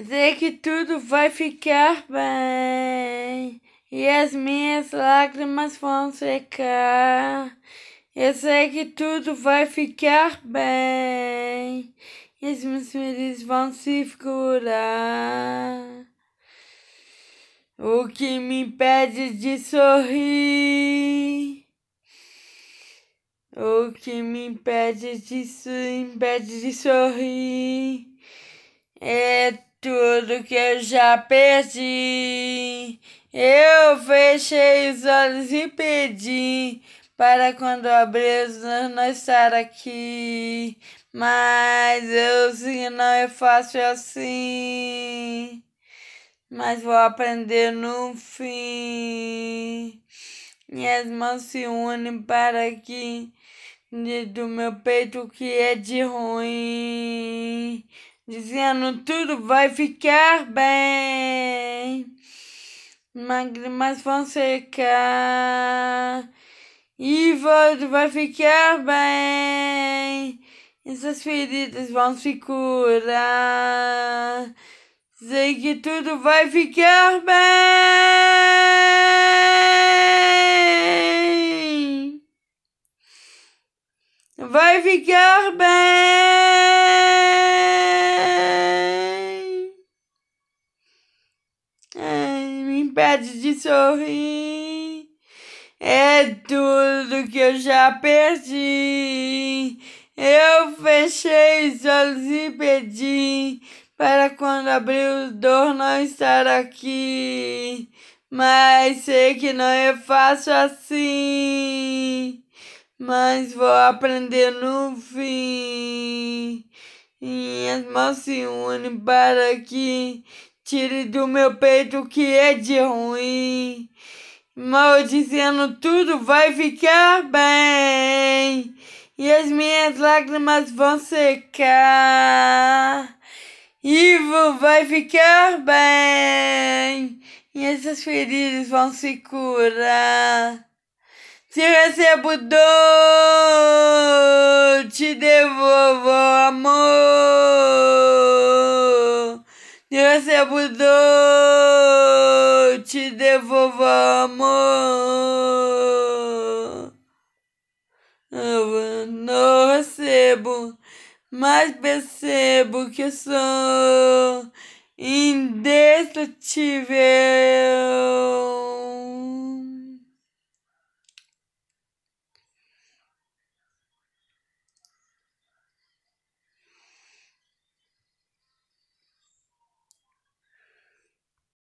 Sei que tudo vai ficar bem e as minhas lágrimas vão secar. Eu sei que tudo vai ficar bem e as minhas feridas vão se curar. O que me impede de sorrir? O que me impede de, impede de sorrir? É tudo que eu já perdi. Eu fechei os olhos e pedi para quando abrir os não estar aqui. Mas eu sei não é fácil assim. Mas vou aprender no fim. Minhas mãos se unem para que do meu peito que é de ruim dizendo tudo vai ficar bem. Lágrimas vão secar e tudo vai ficar bem. Essas feridas vão se curar. Sei que tudo vai ficar bem. Vai ficar bem. impede de sorrir. É tudo que eu já perdi. Eu fechei os olhos e pedi para quando abrir o dor não estar aqui. Mas sei que não é fácil assim. Mas vou aprender no fim. Minhas mãos se unem para que Tire do meu peito o que é de ruim. Maldizendo tudo vai ficar bem. E as minhas lágrimas vão secar. Ivo vai ficar bem. E essas feridas vão se curar. Se recebo dor, te devolvo amor mudou, te devolvamos. Eu não recebo, mas percebo que sou indestrutível.